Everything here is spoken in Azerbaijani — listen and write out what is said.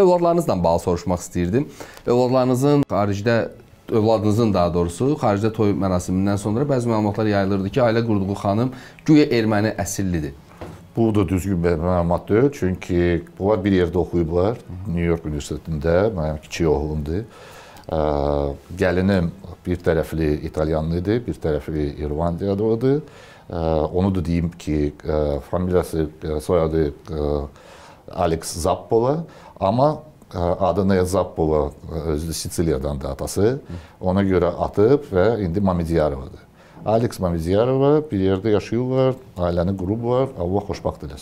övladlarınızla bağlı soruşmaq istəyirdim. Övladlarınızın xaricdə övladınızın daha doğrusu xaricdə toy mərasimindən sonra bəzi məlumatlar yayılırdı ki, ailə qurduğu xanım güya erməni əsillidir. Bu da düzgün bir məlumat deyil, çünki bunlar bir yerdə oxuyublar, New York Universitetində, mənim kiçik oğlumdur. Gəlinim bir tərəfli italyanlı idi, bir tərəfli İrlandiyalı idi. Onu da deyim ki, familiyası, soyadı Alex Zappola, amma e, adı nə Zappola özü e, Siciliyadan da atası. Ona görə atıb və indi Mamidiyarovadır. Alex Mamidiyarovu bir yerdə yaşayırlar, ailəni qurublar. Allah xoşbəxt eləsin.